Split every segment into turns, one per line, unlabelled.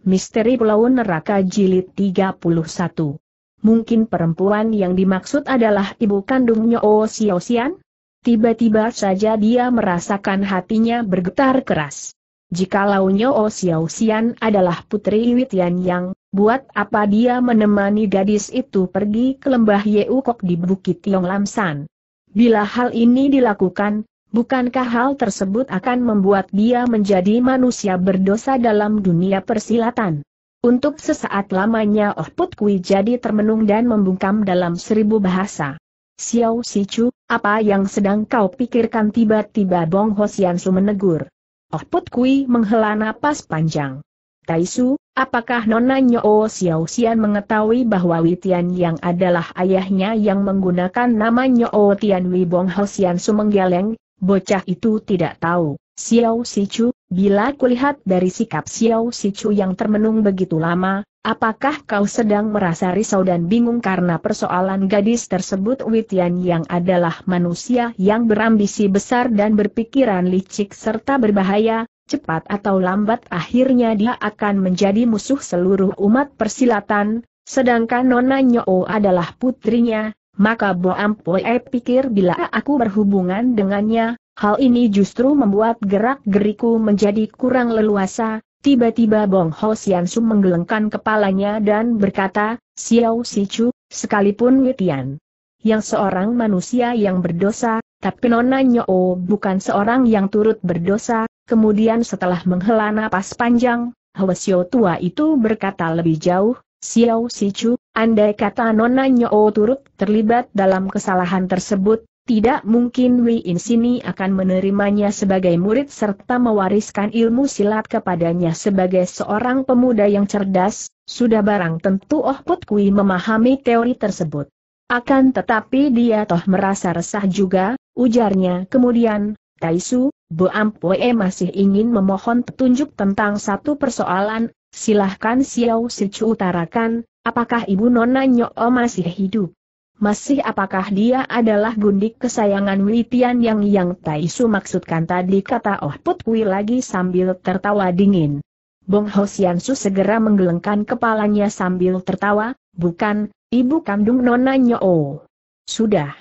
Misteri Pulau Neraka Jilid 31. Mungkin perempuan yang dimaksud adalah ibu kandungnya O Tiba-tiba saja dia merasakan hatinya bergetar keras. Jikalau Nyo Xiaoxian adalah putri Witian Yang, buat apa dia menemani gadis itu pergi ke lembah Yeukok di Bukit Yong Lamsan? Bila hal ini dilakukan, Bukankah hal tersebut akan membuat dia menjadi manusia berdosa dalam dunia persilatan? Untuk sesaat lamanya Oh Put Kui jadi termenung dan membungkam dalam seribu bahasa. Xiao Sichu, apa yang sedang kau pikirkan tiba-tiba Bong Hosiansu menegur. Oh Put Kui menghela napas panjang. Taisu, apakah Nona Nyoo Xiao Xian mengetahui bahwa Witian yang adalah ayahnya yang menggunakan nama Nyoo Tian Wei Bong Hosiansu menggeleng, bocah itu tidak tahu, Xiao Sichu, bila kulihat dari sikap Xiao Sichu yang termenung begitu lama, apakah kau sedang merasa risau dan bingung karena persoalan gadis tersebut Witian yang adalah manusia yang berambisi besar dan berpikiran licik serta berbahaya, cepat atau lambat akhirnya dia akan menjadi musuh seluruh umat persilatan, sedangkan Nona Nyo adalah putrinya, maka Boam Poe pikir bila aku berhubungan dengannya, hal ini justru membuat gerak-geriku menjadi kurang leluasa, tiba-tiba Bong Ho Sian Su menggelengkan kepalanya dan berkata, Xiao Chu, sekalipun Witian. Yang seorang manusia yang berdosa, tapi Nona Nyo bukan seorang yang turut berdosa, kemudian setelah menghela napas panjang, Hwasyo tua itu berkata lebih jauh, Xiao Sichu, andai kata Nona Nyo turut terlibat dalam kesalahan tersebut, tidak mungkin Wei In Sini akan menerimanya sebagai murid serta mewariskan ilmu silat kepadanya sebagai seorang pemuda yang cerdas, sudah barang tentu Oh Put Kui memahami teori tersebut. Akan tetapi dia toh merasa resah juga, ujarnya kemudian, Taisu, Bu Ampue masih ingin memohon petunjuk tentang satu persoalan, Silahkan Xiao Sichu utarakan, apakah ibu nona o masih hidup? Masih apakah dia adalah gundik kesayangan Witian yang yang Taisu maksudkan tadi kata Oh Put Kui lagi sambil tertawa dingin. Bong Hosiansu segera menggelengkan kepalanya sambil tertawa, bukan, ibu kandung nona o. Sudah.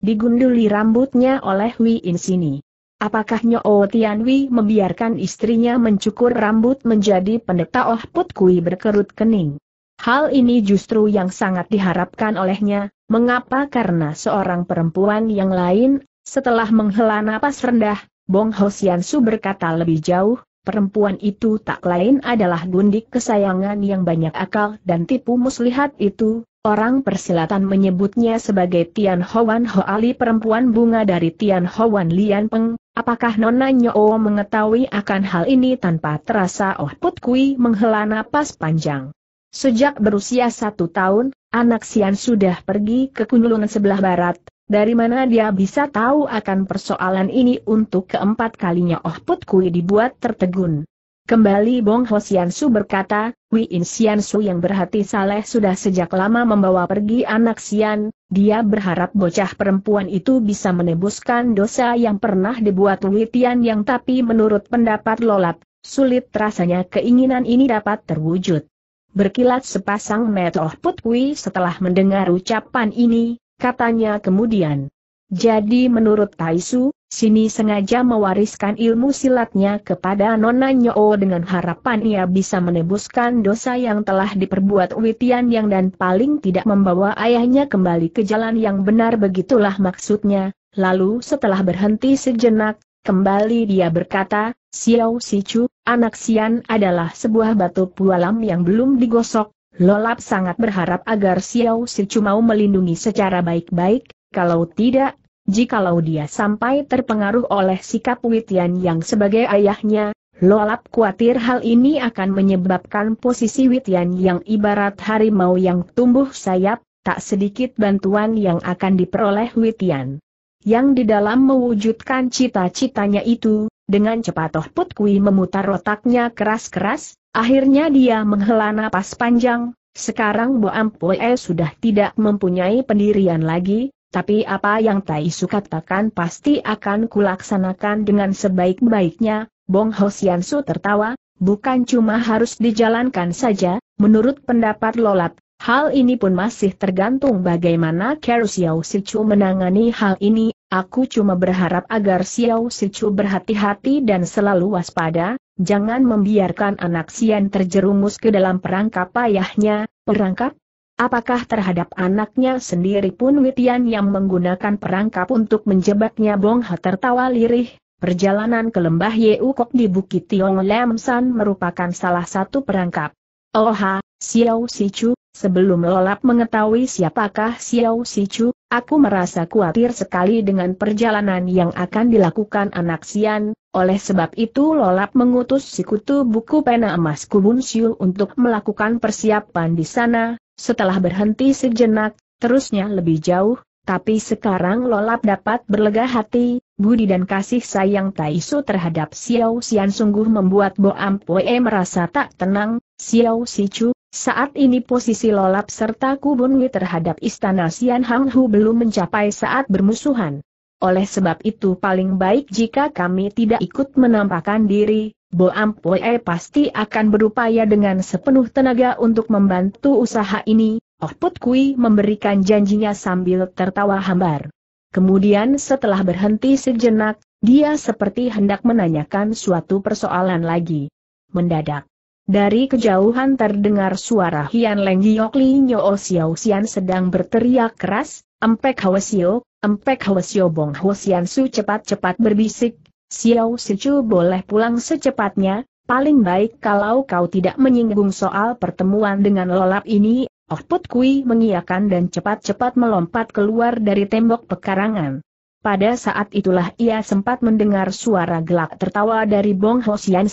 Digunduli rambutnya oleh Wi In sini. Apakah Nyo oh Tianwi membiarkan istrinya mencukur rambut menjadi pendeta Oh Put Kui berkerut kening? Hal ini justru yang sangat diharapkan olehnya, mengapa karena seorang perempuan yang lain, setelah menghela napas rendah, Bong Hosian berkata lebih jauh, perempuan itu tak lain adalah gundik kesayangan yang banyak akal dan tipu muslihat itu, Orang persilatan menyebutnya sebagai Tian Hoan Ho Ali perempuan bunga dari Tian Hoan Lian Peng, Apakah Nona Nyoo mengetahui akan hal ini tanpa terasa Oh Put Kui menghela napas panjang. Sejak berusia satu tahun, anak Sian sudah pergi ke kunjungan sebelah barat, dari mana dia bisa tahu akan persoalan ini untuk keempat kalinya Oh Put Kui dibuat tertegun. Kembali Bong Ho Sian Su berkata, In Sian Su yang berhati saleh sudah sejak lama membawa pergi anak Sian, dia berharap bocah perempuan itu bisa menebuskan dosa yang pernah dibuat Witian yang tapi menurut pendapat Lolap, sulit rasanya keinginan ini dapat terwujud. Berkilat sepasang metoh Putwi setelah mendengar ucapan ini, katanya kemudian. Jadi menurut Taisu, Sini sengaja mewariskan ilmu silatnya kepada Nona Nyo dengan harapan ia bisa menebuskan dosa yang telah diperbuat Witian Yang dan paling tidak membawa ayahnya kembali ke jalan yang benar begitulah maksudnya. Lalu setelah berhenti sejenak, kembali dia berkata, Xiao Sichu, anak Sian adalah sebuah batu pualam yang belum digosok. Lolap sangat berharap agar Xiao Sichu mau melindungi secara baik-baik, kalau tidak, jikalau dia sampai terpengaruh oleh sikap Witian yang sebagai ayahnya, Lolap khawatir hal ini akan menyebabkan posisi Witian yang ibarat harimau yang tumbuh sayap, tak sedikit bantuan yang akan diperoleh Witian. Yang di dalam mewujudkan cita-citanya itu, dengan cepat Oh Put Kui memutar otaknya keras-keras, akhirnya dia menghela napas panjang, sekarang Bo Ampoe sudah tidak mempunyai pendirian lagi, tapi apa yang Tai Su katakan pasti akan kulaksanakan dengan sebaik-baiknya, Bong Hosian tertawa, bukan cuma harus dijalankan saja, menurut pendapat Lolat, hal ini pun masih tergantung bagaimana Kero Xiao Sichu menangani hal ini, aku cuma berharap agar Xiao Sichu berhati-hati dan selalu waspada, jangan membiarkan anak Sian terjerumus ke dalam perangkap ayahnya. perangkap, Apakah terhadap anaknya sendiri pun Witian yang menggunakan perangkap untuk menjebaknya Bong Ha tertawa lirih, perjalanan ke lembah Yeukok di Bukit Tiong Lam San merupakan salah satu perangkap. Oha, Xiao Sichu, sebelum lolap mengetahui siapakah Xiao Sichu, aku merasa khawatir sekali dengan perjalanan yang akan dilakukan anak Xian, oleh sebab itu Lolap mengutus sikutu buku pena emas Kubun Siu untuk melakukan persiapan di sana, setelah berhenti sejenak, terusnya lebih jauh, tapi sekarang Lolap dapat berlega hati, budi dan kasih sayang Taisu terhadap Xiao Xian sungguh membuat Bo Ampue merasa tak tenang, Xiao Sichu, saat ini posisi Lolap serta Kubunwi terhadap istana Xian Hang Hu belum mencapai saat bermusuhan. Oleh sebab itu paling baik jika kami tidak ikut menampakkan diri, Bo Ampoe pasti akan berupaya dengan sepenuh tenaga untuk membantu usaha ini, Oh Put Kui memberikan janjinya sambil tertawa hambar. Kemudian setelah berhenti sejenak, dia seperti hendak menanyakan suatu persoalan lagi. Mendadak. Dari kejauhan terdengar suara Hian Leng Yok Li Nyo Xiao Xian sedang berteriak keras, Empek Hwasio, Empek Hwasyo Bong Hwasian Su cepat-cepat berbisik, Xiao Sichu boleh pulang secepatnya, paling baik kalau kau tidak menyinggung soal pertemuan dengan lolap ini, Oh Put Kui mengiakan dan cepat-cepat melompat keluar dari tembok pekarangan. Pada saat itulah ia sempat mendengar suara gelak tertawa dari Bong Hwasian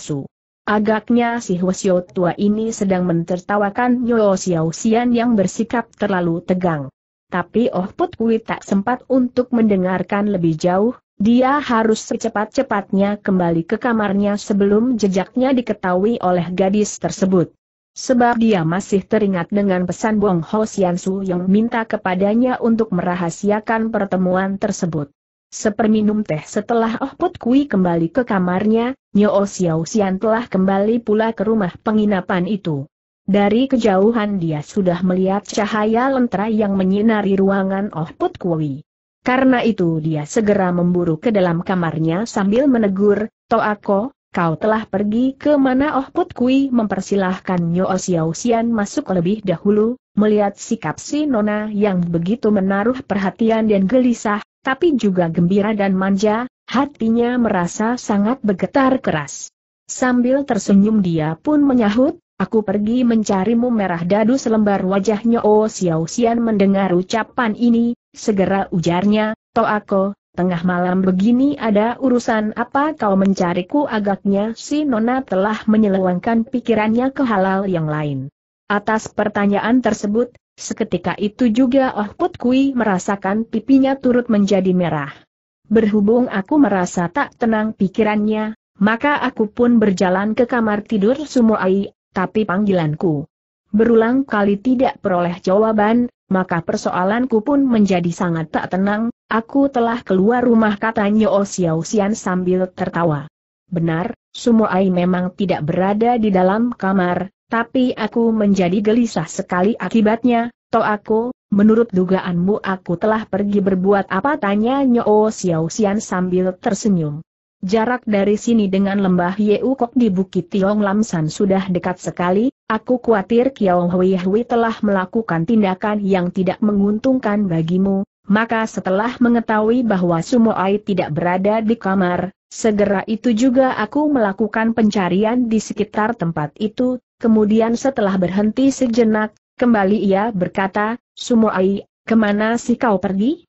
Agaknya si Hwasyo tua ini sedang mentertawakan Yo Xiao Xian yang bersikap terlalu tegang tapi Oh Put Kui tak sempat untuk mendengarkan lebih jauh, dia harus secepat-cepatnya kembali ke kamarnya sebelum jejaknya diketahui oleh gadis tersebut. Sebab dia masih teringat dengan pesan Bong Ho Sian Su yang minta kepadanya untuk merahasiakan pertemuan tersebut. Seperminum teh setelah Oh Put Kui kembali ke kamarnya, Nyo Xiao Sian telah kembali pula ke rumah penginapan itu. Dari kejauhan dia sudah melihat cahaya lentera yang menyinari ruangan Oh Put Kui. Karena itu dia segera memburu ke dalam kamarnya sambil menegur, Toako, kau telah pergi ke mana Oh Put Kui mempersilahkan Nyo Xian masuk lebih dahulu, melihat sikap si Nona yang begitu menaruh perhatian dan gelisah, tapi juga gembira dan manja, hatinya merasa sangat bergetar keras. Sambil tersenyum dia pun menyahut, Aku pergi mencarimu merah dadu selembar wajahnya Oh Xiao Xian mendengar ucapan ini, segera ujarnya, aku, tengah malam begini ada urusan apa kau mencariku agaknya si Nona telah menyelewangkan pikirannya ke halal yang lain. Atas pertanyaan tersebut, seketika itu juga Oh Put Kui merasakan pipinya turut menjadi merah. Berhubung aku merasa tak tenang pikirannya, maka aku pun berjalan ke kamar tidur Sumuai, tapi panggilanku berulang kali tidak peroleh jawaban, maka persoalanku pun menjadi sangat tak tenang, aku telah keluar rumah katanya Osiao Xian sambil tertawa. Benar, Sumoai memang tidak berada di dalam kamar, tapi aku menjadi gelisah sekali akibatnya, toh aku, menurut dugaanmu aku telah pergi berbuat apa tanya Nyo Xiao Xian sambil tersenyum. Jarak dari sini dengan lembah Yeukok di Bukit Tiong Lam San sudah dekat sekali, aku khawatir Kiao Hui Hui telah melakukan tindakan yang tidak menguntungkan bagimu, maka setelah mengetahui bahwa Sumoai tidak berada di kamar, segera itu juga aku melakukan pencarian di sekitar tempat itu, kemudian setelah berhenti sejenak, kembali ia berkata, Sumoai, kemana sih kau pergi?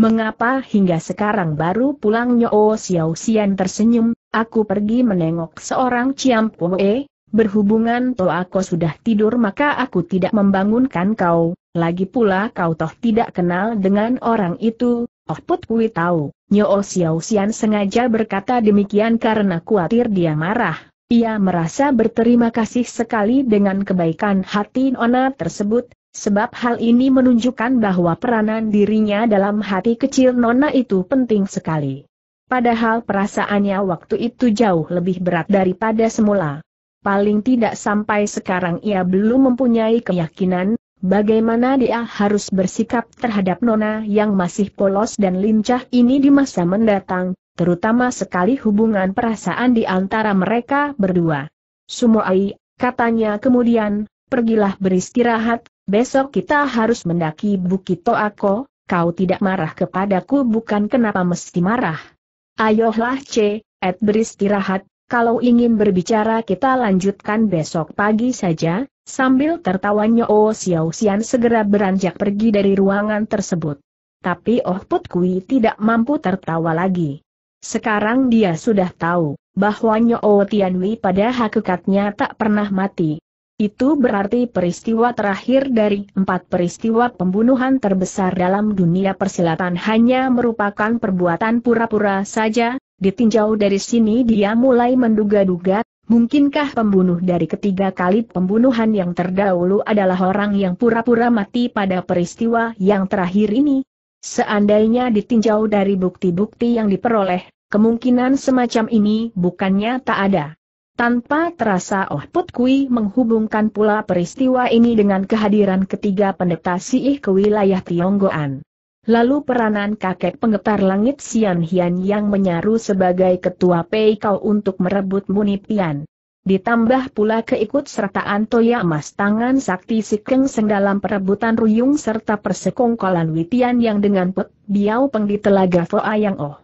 Mengapa hingga sekarang baru pulang Nyo Xiao Xian tersenyum, aku pergi menengok seorang Ciampoe, berhubungan toh aku sudah tidur maka aku tidak membangunkan kau, lagi pula kau toh tidak kenal dengan orang itu, oh put kui tahu, Nyo Xiao Xian sengaja berkata demikian karena khawatir dia marah. Ia merasa berterima kasih sekali dengan kebaikan hati Nona tersebut, Sebab hal ini menunjukkan bahwa peranan dirinya dalam hati kecil Nona itu penting sekali. Padahal perasaannya waktu itu jauh lebih berat daripada semula. Paling tidak sampai sekarang ia belum mempunyai keyakinan, bagaimana dia harus bersikap terhadap Nona yang masih polos dan lincah ini di masa mendatang, terutama sekali hubungan perasaan di antara mereka berdua. Sumoai, katanya kemudian, pergilah beristirahat, besok kita harus mendaki Bukit Toako, kau tidak marah kepadaku bukan kenapa mesti marah. Ayolah C, Ed beristirahat, kalau ingin berbicara kita lanjutkan besok pagi saja, sambil tertawanya Oh Xiao Xian segera beranjak pergi dari ruangan tersebut. Tapi Oh Put Kui tidak mampu tertawa lagi. Sekarang dia sudah tahu, bahwa Nyo oh Tianwi pada hakikatnya tak pernah mati, itu berarti peristiwa terakhir dari empat peristiwa pembunuhan terbesar dalam dunia persilatan hanya merupakan perbuatan pura-pura saja, ditinjau dari sini dia mulai menduga-duga, mungkinkah pembunuh dari ketiga kali pembunuhan yang terdahulu adalah orang yang pura-pura mati pada peristiwa yang terakhir ini? Seandainya ditinjau dari bukti-bukti yang diperoleh, kemungkinan semacam ini bukannya tak ada. Tanpa terasa Oh Put Kui menghubungkan pula peristiwa ini dengan kehadiran ketiga pendeta Siih ke wilayah Tionggoan. Lalu peranan kakek penggetar langit Sian Hian yang menyaru sebagai ketua Pei Kau untuk merebut Munipian. Ditambah pula keikut sertaan Toya Emas Tangan Sakti Sikeng Seng dalam perebutan Ruyung serta persekongkolan Witian yang dengan Put Biao Peng di Telaga Foa Yang Oh.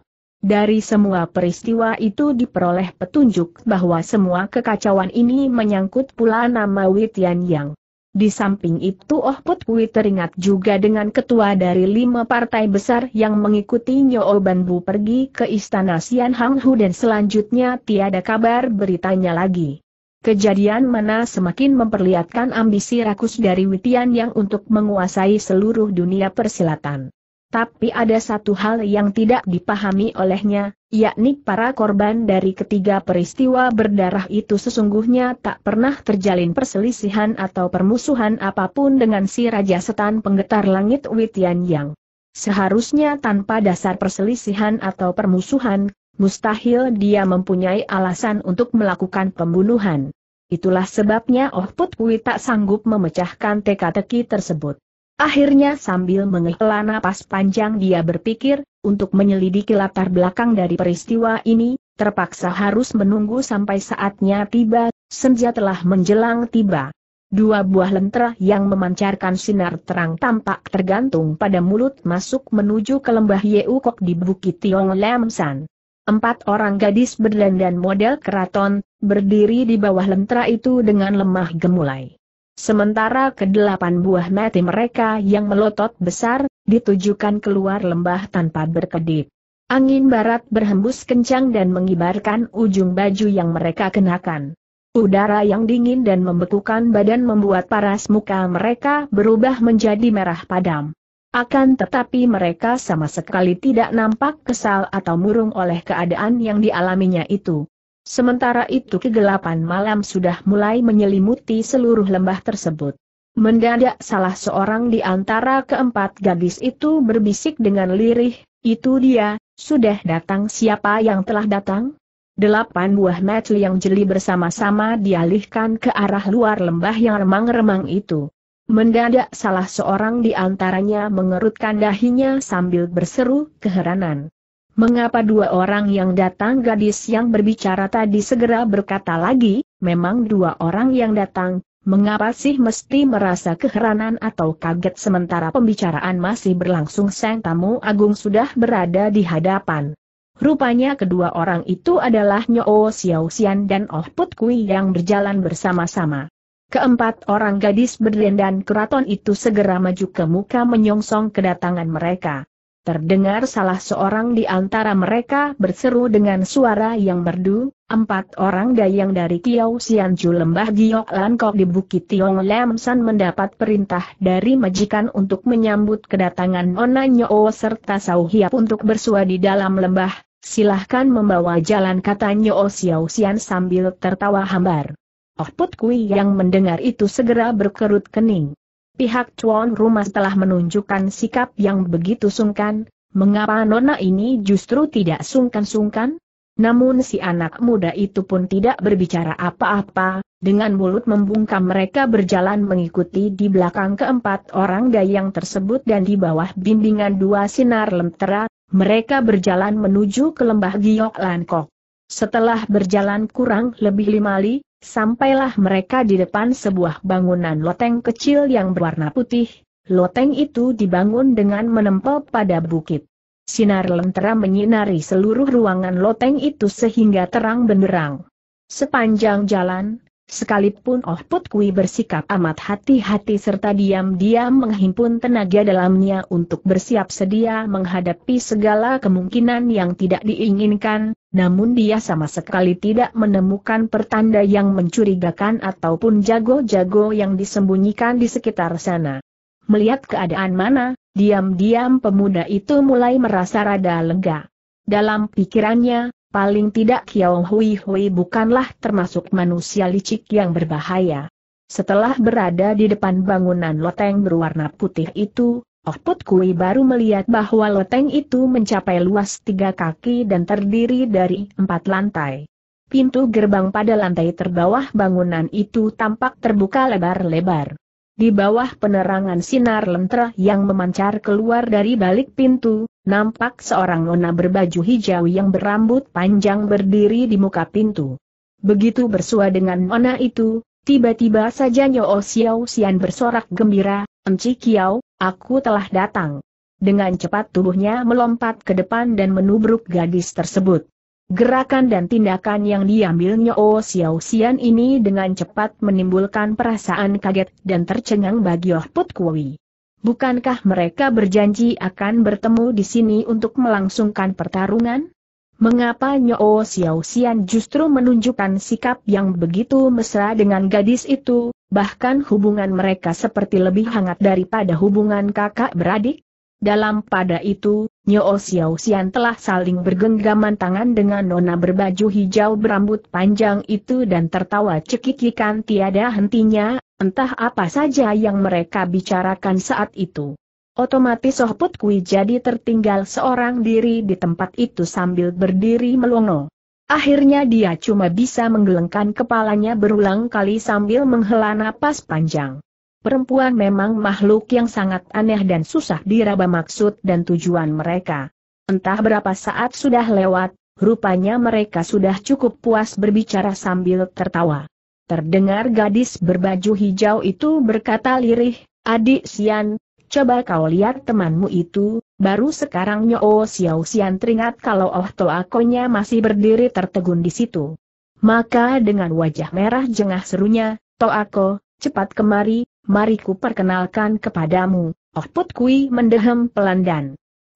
Dari semua peristiwa itu diperoleh petunjuk bahwa semua kekacauan ini menyangkut pula nama Witian Yang. Di samping itu Oh Put Kui teringat juga dengan ketua dari lima partai besar yang mengikuti Nyo Bu pergi ke istana Sian Hang Hu dan selanjutnya tiada kabar beritanya lagi. Kejadian mana semakin memperlihatkan ambisi rakus dari Witian Yang untuk menguasai seluruh dunia persilatan. Tapi ada satu hal yang tidak dipahami olehnya, yakni para korban dari ketiga peristiwa berdarah itu sesungguhnya tak pernah terjalin perselisihan atau permusuhan apapun dengan si Raja Setan Penggetar Langit Witian Yang. Seharusnya tanpa dasar perselisihan atau permusuhan, mustahil dia mempunyai alasan untuk melakukan pembunuhan. Itulah sebabnya Oh Put tak sanggup memecahkan teka-teki tersebut. Akhirnya sambil menghela napas panjang dia berpikir, untuk menyelidiki latar belakang dari peristiwa ini, terpaksa harus menunggu sampai saatnya tiba, senja telah menjelang tiba. Dua buah lentera yang memancarkan sinar terang tampak tergantung pada mulut masuk menuju ke lembah Yeukok di Bukit Tiong Lamsan. Empat orang gadis berdandan model keraton, berdiri di bawah lentera itu dengan lemah gemulai. Sementara kedelapan buah mati mereka yang melotot besar, ditujukan keluar lembah tanpa berkedip. Angin barat berhembus kencang dan mengibarkan ujung baju yang mereka kenakan. Udara yang dingin dan membekukan badan membuat paras muka mereka berubah menjadi merah padam. Akan tetapi mereka sama sekali tidak nampak kesal atau murung oleh keadaan yang dialaminya itu. Sementara itu kegelapan malam sudah mulai menyelimuti seluruh lembah tersebut. Mendadak salah seorang di antara keempat gadis itu berbisik dengan lirih, itu dia, sudah datang siapa yang telah datang? Delapan buah mata yang jeli bersama-sama dialihkan ke arah luar lembah yang remang-remang itu. Mendadak salah seorang di antaranya mengerutkan dahinya sambil berseru keheranan. Mengapa dua orang yang datang gadis yang berbicara tadi segera berkata lagi, memang dua orang yang datang, mengapa sih mesti merasa keheranan atau kaget sementara pembicaraan masih berlangsung sang tamu agung sudah berada di hadapan. Rupanya kedua orang itu adalah Nyo Xian dan Oh Put Kui yang berjalan bersama-sama. Keempat orang gadis berdendan keraton itu segera maju ke muka menyongsong kedatangan mereka. Terdengar salah seorang di antara mereka berseru dengan suara yang merdu, empat orang dayang dari Kiau Sianju Lembah Giok Lankok di Bukit Tiong Lam San mendapat perintah dari majikan untuk menyambut kedatangan Nona Nyo serta Sau Hiap untuk bersua di dalam lembah, silahkan membawa jalan kata Nyo Siau Sian sambil tertawa hambar. Oh Put Kui yang mendengar itu segera berkerut kening pihak tuan rumah telah menunjukkan sikap yang begitu sungkan, mengapa nona ini justru tidak sungkan-sungkan? Namun si anak muda itu pun tidak berbicara apa-apa, dengan mulut membungkam mereka berjalan mengikuti di belakang keempat orang dayang tersebut dan di bawah bimbingan dua sinar lentera, mereka berjalan menuju ke lembah Giok Lankok. Setelah berjalan kurang lebih lima li, sampailah mereka di depan sebuah bangunan loteng kecil yang berwarna putih. Loteng itu dibangun dengan menempel pada bukit. Sinar lentera menyinari seluruh ruangan loteng itu sehingga terang benderang. Sepanjang jalan, Sekalipun Oh Put bersikap amat hati-hati serta diam-diam menghimpun tenaga dalamnya untuk bersiap sedia menghadapi segala kemungkinan yang tidak diinginkan, namun dia sama sekali tidak menemukan pertanda yang mencurigakan ataupun jago-jago yang disembunyikan di sekitar sana. Melihat keadaan mana, diam-diam pemuda itu mulai merasa rada lega. Dalam pikirannya, Paling tidak Kiao Hui Hui bukanlah termasuk manusia licik yang berbahaya. Setelah berada di depan bangunan loteng berwarna putih itu, Oh Put Kui baru melihat bahwa loteng itu mencapai luas tiga kaki dan terdiri dari empat lantai. Pintu gerbang pada lantai terbawah bangunan itu tampak terbuka lebar-lebar. Di bawah penerangan sinar lentera yang memancar keluar dari balik pintu, nampak seorang nona berbaju hijau yang berambut panjang berdiri di muka pintu. Begitu bersua dengan nona itu, tiba-tiba saja Nyo Xiao Xian bersorak gembira, Enci Kiao, aku telah datang. Dengan cepat tubuhnya melompat ke depan dan menubruk gadis tersebut. Gerakan dan tindakan yang diambil Nyo Xiao Xian ini dengan cepat menimbulkan perasaan kaget dan tercengang bagi Oh Put Kui. Bukankah mereka berjanji akan bertemu di sini untuk melangsungkan pertarungan? Mengapa Nyo Xiao Xian justru menunjukkan sikap yang begitu mesra dengan gadis itu, bahkan hubungan mereka seperti lebih hangat daripada hubungan kakak beradik? Dalam pada itu, Nyo Xiao Xian telah saling bergenggaman tangan dengan nona berbaju hijau berambut panjang itu dan tertawa cekikikan tiada hentinya, entah apa saja yang mereka bicarakan saat itu. Otomatis Soh Put Kui jadi tertinggal seorang diri di tempat itu sambil berdiri melongo. Akhirnya dia cuma bisa menggelengkan kepalanya berulang kali sambil menghela napas panjang. Perempuan memang makhluk yang sangat aneh dan susah diraba maksud dan tujuan mereka. Entah berapa saat sudah lewat, rupanya mereka sudah cukup puas berbicara sambil tertawa. Terdengar gadis berbaju hijau itu berkata lirih, Adik Sian, coba kau lihat temanmu itu, baru sekarang Nyo Xiao Sian teringat kalau Oh Toakonya masih berdiri tertegun di situ. Maka dengan wajah merah jengah serunya, Toako, cepat kemari, mari ku perkenalkan kepadamu, Oh Put Kui mendehem pelan dan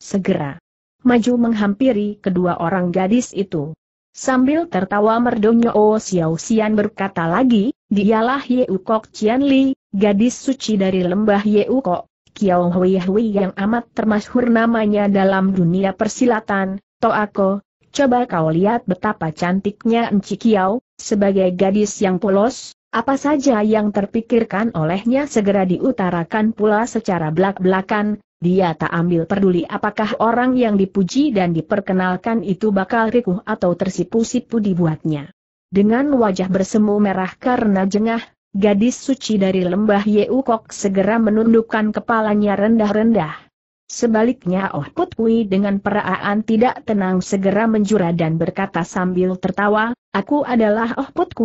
segera maju menghampiri kedua orang gadis itu. Sambil tertawa merdonyo Oh Xiao Xian berkata lagi, dialah Ye Kok Li, gadis suci dari lembah Ye Kok, Kiao Hui Hui yang amat termasyhur namanya dalam dunia persilatan, Toako, coba kau lihat betapa cantiknya Enci Kiao, sebagai gadis yang polos, apa saja yang terpikirkan olehnya segera diutarakan pula secara belak-belakan, dia tak ambil peduli apakah orang yang dipuji dan diperkenalkan itu bakal rikuh atau tersipu-sipu dibuatnya. Dengan wajah bersemu merah karena jengah, gadis suci dari lembah Yeukok segera menundukkan kepalanya rendah-rendah. Sebaliknya Oh Put dengan peraaan tidak tenang segera menjura dan berkata sambil tertawa, Aku adalah Oh Put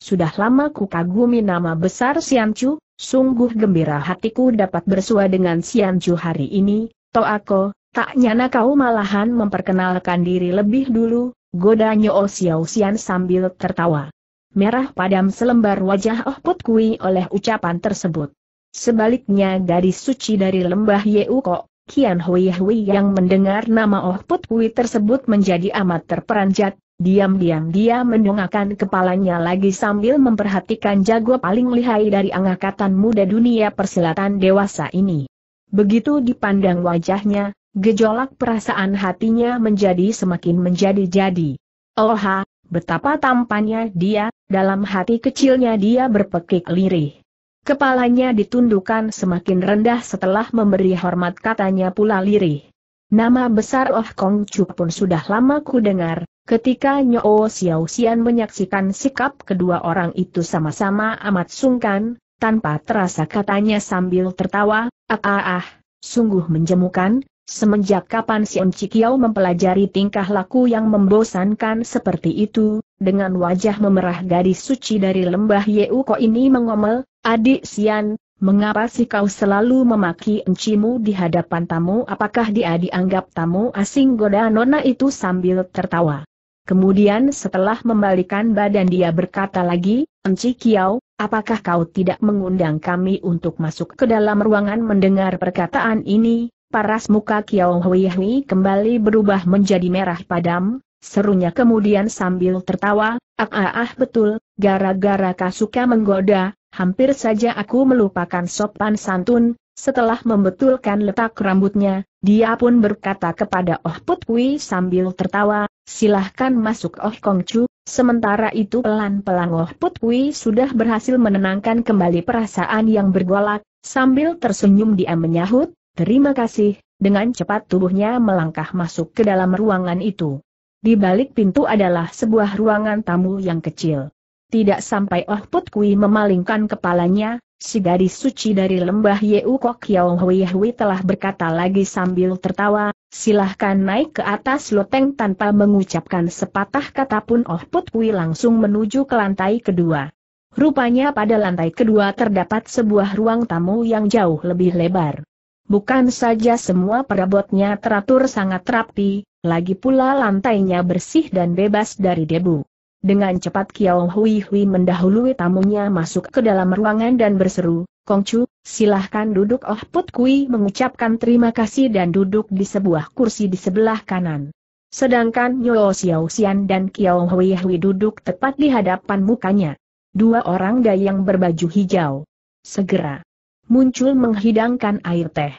sudah lama ku kagumi nama besar Siancu, sungguh gembira hatiku dapat bersua dengan Siancu hari ini, toh aku, tak nyana kau malahan memperkenalkan diri lebih dulu, godanya Oh Xiao Sian sambil tertawa. Merah padam selembar wajah Oh Put oleh ucapan tersebut. Sebaliknya gadis suci dari lembah Yeu Kok, Kian Hui Hui yang mendengar nama Oh Put Hui tersebut menjadi amat terperanjat, diam-diam dia mendongakkan kepalanya lagi sambil memperhatikan jago paling lihai dari angkatan muda dunia persilatan dewasa ini. Begitu dipandang wajahnya, gejolak perasaan hatinya menjadi semakin menjadi-jadi. Oha, betapa tampannya dia, dalam hati kecilnya dia berpekik lirih. Kepalanya ditundukkan semakin rendah setelah memberi hormat katanya pula lirih. Nama besar Oh Kong Chu pun sudah lama ku dengar, ketika Nyo Xiao Xian menyaksikan sikap kedua orang itu sama-sama amat sungkan, tanpa terasa katanya sambil tertawa, ah ah ah, sungguh menjemukan, Semenjak kapan si Cikiau mempelajari tingkah laku yang membosankan seperti itu, dengan wajah memerah gadis suci dari lembah Yeuko ini mengomel, Adik Sian, mengapa sih kau selalu memaki encimu di hadapan tamu apakah dia dianggap tamu asing goda nona itu sambil tertawa. Kemudian setelah membalikan badan dia berkata lagi, Enci Kiau, apakah kau tidak mengundang kami untuk masuk ke dalam ruangan mendengar perkataan ini, Paras muka Kiao Hui Hui kembali berubah menjadi merah padam, serunya kemudian sambil tertawa, ah ah, ah betul, gara-gara Kasuka menggoda, hampir saja aku melupakan sopan santun, setelah membetulkan letak rambutnya, dia pun berkata kepada Oh Put Kui sambil tertawa, silahkan masuk Oh Kong Chu, sementara itu pelan-pelan Oh Put Kui sudah berhasil menenangkan kembali perasaan yang bergolak, sambil tersenyum dia menyahut, Terima kasih, dengan cepat tubuhnya melangkah masuk ke dalam ruangan itu. Di balik pintu adalah sebuah ruangan tamu yang kecil. Tidak sampai Oh Put Kui memalingkan kepalanya, si gadis suci dari lembah Yeu Kok Yau Hui Hui telah berkata lagi sambil tertawa, silahkan naik ke atas loteng tanpa mengucapkan sepatah kata pun Oh Put Kui langsung menuju ke lantai kedua. Rupanya pada lantai kedua terdapat sebuah ruang tamu yang jauh lebih lebar. Bukan saja semua perabotnya teratur sangat rapi, lagi pula lantainya bersih dan bebas dari debu. Dengan cepat Kiao Hui Hui mendahului tamunya masuk ke dalam ruangan dan berseru, Kongcu, silahkan duduk Oh Put Kui mengucapkan terima kasih dan duduk di sebuah kursi di sebelah kanan. Sedangkan Nyo Xiao Xian dan Kiao Hui Hui duduk tepat di hadapan mukanya. Dua orang dayang berbaju hijau. Segera muncul menghidangkan air teh.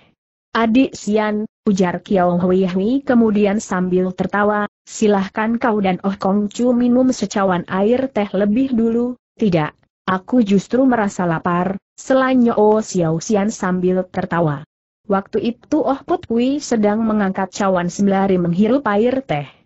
Adik Sian, ujar Kiao Hui Hui kemudian sambil tertawa, silahkan kau dan Oh Kong Chu minum secawan air teh lebih dulu, tidak, aku justru merasa lapar, selainnya Oh Xiao Sian sambil tertawa. Waktu itu Oh Put Hui sedang mengangkat cawan sembari menghirup air teh.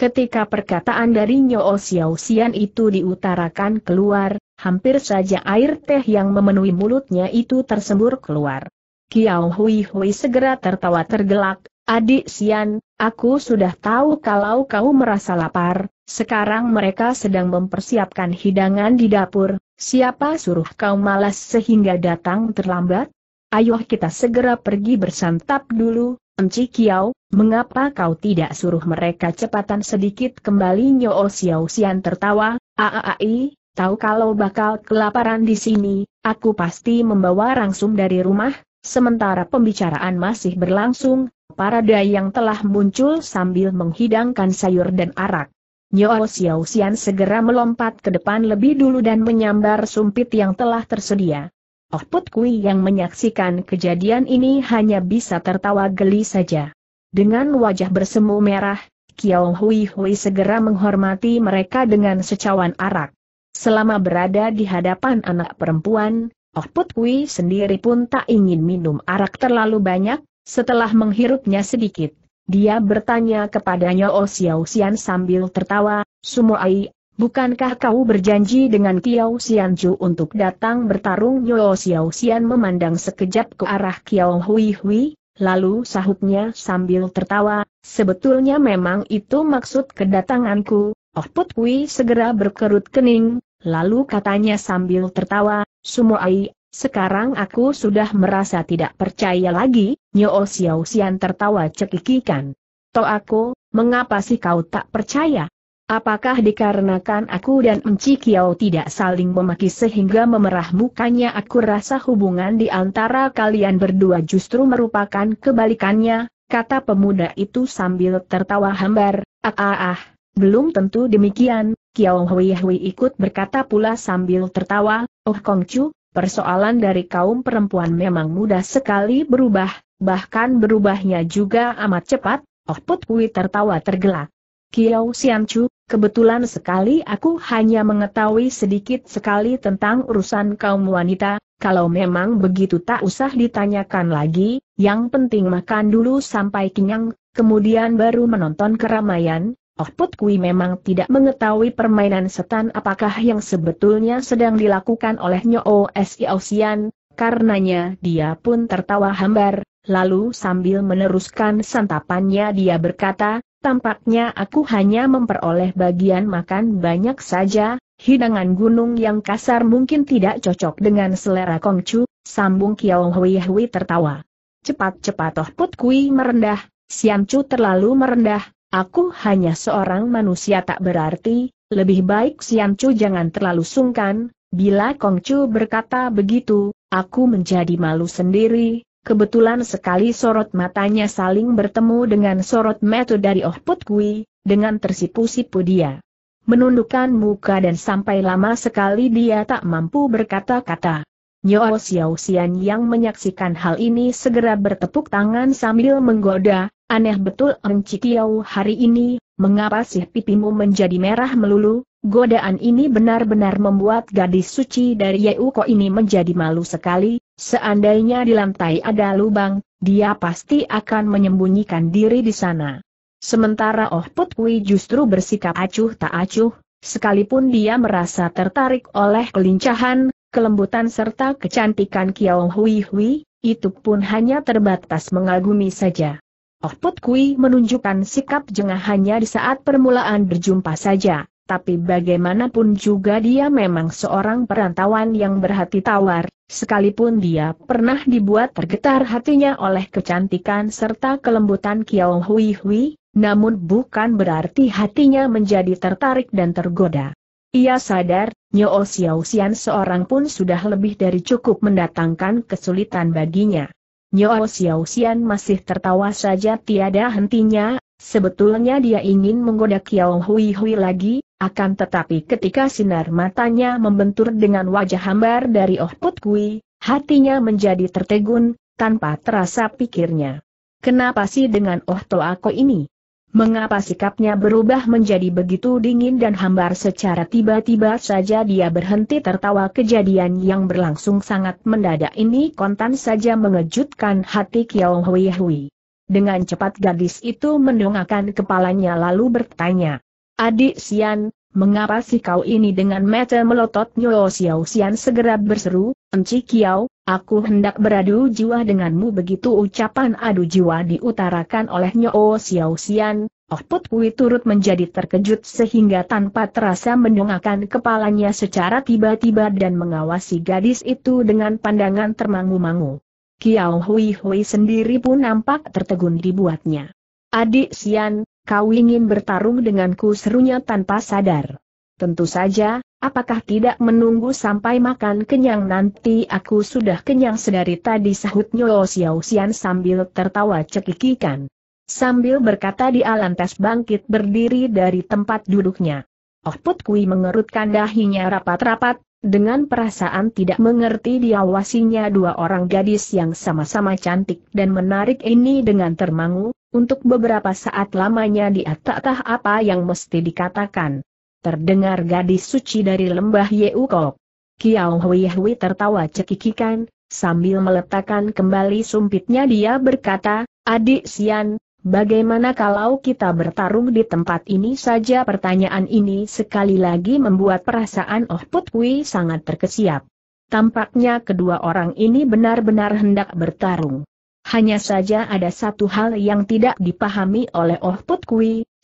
Ketika perkataan dari Nyo Xiao Xian itu diutarakan keluar, hampir saja air teh yang memenuhi mulutnya itu tersembur keluar. Kiao Hui Hui segera tertawa tergelak, Adik Xian, aku sudah tahu kalau kau merasa lapar, sekarang mereka sedang mempersiapkan hidangan di dapur, siapa suruh kau malas sehingga datang terlambat? Ayo kita segera pergi bersantap dulu, Enci Kiao, Mengapa kau tidak suruh mereka cepatan sedikit kembali Nyo Xiao Xian tertawa, Aai, tahu kalau bakal kelaparan di sini, aku pasti membawa rangsum dari rumah, sementara pembicaraan masih berlangsung, para dayang telah muncul sambil menghidangkan sayur dan arak. Nyo Xiao Xian segera melompat ke depan lebih dulu dan menyambar sumpit yang telah tersedia. Oh Put Kui yang menyaksikan kejadian ini hanya bisa tertawa geli saja. Dengan wajah bersemu merah, Kiao Hui Hui segera menghormati mereka dengan secawan arak. Selama berada di hadapan anak perempuan, Oh Put Kui sendiri pun tak ingin minum arak terlalu banyak, setelah menghirupnya sedikit. Dia bertanya kepadanya Oh Xiao Xian sambil tertawa, Sumuai, bukankah kau berjanji dengan Kiao Xian Ju untuk datang bertarung Oh Xiao Xian memandang sekejap ke arah Kiao Hui Hui, lalu sahutnya sambil tertawa, sebetulnya memang itu maksud kedatanganku, Oh Put segera berkerut kening, lalu katanya sambil tertawa, Sumoai, sekarang aku sudah merasa tidak percaya lagi, Nyo Xiao Xian tertawa cekikikan. To aku, mengapa sih kau tak percaya? Apakah dikarenakan aku dan Enci Kiao tidak saling memaki sehingga memerah mukanya aku rasa hubungan di antara kalian berdua justru merupakan kebalikannya, kata pemuda itu sambil tertawa hambar, ah ah ah, belum tentu demikian, Kiao Hui Hui ikut berkata pula sambil tertawa, oh Kong Chu, persoalan dari kaum perempuan memang mudah sekali berubah, bahkan berubahnya juga amat cepat, Oh Put Hui tertawa tergelak. Kiao Xianchu, kebetulan sekali aku hanya mengetahui sedikit sekali tentang urusan kaum wanita, kalau memang begitu tak usah ditanyakan lagi, yang penting makan dulu sampai kenyang, kemudian baru menonton keramaian, Oh Put Kui memang tidak mengetahui permainan setan apakah yang sebetulnya sedang dilakukan oleh Nyo Xiao Xian, karenanya dia pun tertawa hambar, lalu sambil meneruskan santapannya dia berkata, Tampaknya aku hanya memperoleh bagian makan banyak saja, hidangan gunung yang kasar mungkin tidak cocok dengan selera Kongcu, sambung Kiao Hui Hui tertawa. Cepat-cepat Toh Put Kui merendah, Sian Chu terlalu merendah, aku hanya seorang manusia tak berarti, lebih baik Sian Chu jangan terlalu sungkan, bila Kongcu berkata begitu, aku menjadi malu sendiri, Kebetulan sekali sorot matanya saling bertemu dengan sorot mata dari Oh Put Kui, dengan tersipu-sipu dia. Menundukkan muka dan sampai lama sekali dia tak mampu berkata-kata. Nyo Xiao Xian yang menyaksikan hal ini segera bertepuk tangan sambil menggoda, aneh betul Eng Citiau hari ini, mengapa sih pipimu menjadi merah melulu? Godaan ini benar-benar membuat gadis suci dari Yeuko ini menjadi malu sekali, seandainya di lantai ada lubang, dia pasti akan menyembunyikan diri di sana. Sementara Oh Put Kui justru bersikap acuh tak acuh, sekalipun dia merasa tertarik oleh kelincahan, kelembutan serta kecantikan Kiao Hui Hui, itu pun hanya terbatas mengagumi saja. Oh Put Kui menunjukkan sikap jengah hanya di saat permulaan berjumpa saja tapi bagaimanapun juga dia memang seorang perantauan yang berhati tawar, sekalipun dia pernah dibuat tergetar hatinya oleh kecantikan serta kelembutan Kiao Hui Hui, namun bukan berarti hatinya menjadi tertarik dan tergoda. Ia sadar, Nyo Xiao Xian seorang pun sudah lebih dari cukup mendatangkan kesulitan baginya. Nyo Xiao Xian masih tertawa saja tiada hentinya, Sebetulnya dia ingin menggoda Kiao Hui Hui lagi, akan tetapi ketika sinar matanya membentur dengan wajah hambar dari Oh Put Kui, hatinya menjadi tertegun, tanpa terasa pikirnya. Kenapa sih dengan Oh To Ako ini? Mengapa sikapnya berubah menjadi begitu dingin dan hambar secara tiba-tiba saja dia berhenti tertawa kejadian yang berlangsung sangat mendadak ini kontan saja mengejutkan hati Kiao Hui Hui. Dengan cepat gadis itu mendongakkan kepalanya lalu bertanya. Adik Sian, mengapa sih kau ini dengan mata melotot Nyo Xiao Sian segera berseru, Enci Kiao, aku hendak beradu jiwa denganmu begitu ucapan adu jiwa diutarakan oleh Nyo Xiao Sian. Oh Put Kui turut menjadi terkejut sehingga tanpa terasa mendongakkan kepalanya secara tiba-tiba dan mengawasi gadis itu dengan pandangan termangu-mangu. Kiao Hui Hui sendiri pun nampak tertegun dibuatnya. Adik Sian, kau ingin bertarung denganku serunya tanpa sadar. Tentu saja, apakah tidak menunggu sampai makan kenyang nanti aku sudah kenyang sedari tadi sahut Nyo Xiao Xian sambil tertawa cekikikan. Sambil berkata di lantas bangkit berdiri dari tempat duduknya. Oh Put Kui mengerutkan dahinya rapat-rapat, dengan perasaan tidak mengerti diawasinya dua orang gadis yang sama-sama cantik dan menarik ini dengan termangu, untuk beberapa saat lamanya dia tak tahu apa yang mesti dikatakan. Terdengar gadis suci dari lembah Yeukok. Kiao Hui Hui tertawa cekikikan, sambil meletakkan kembali sumpitnya dia berkata, Adik Sian, Bagaimana kalau kita bertarung di tempat ini saja pertanyaan ini sekali lagi membuat perasaan Oh Put sangat terkesiap. Tampaknya kedua orang ini benar-benar hendak bertarung. Hanya saja ada satu hal yang tidak dipahami oleh Oh Put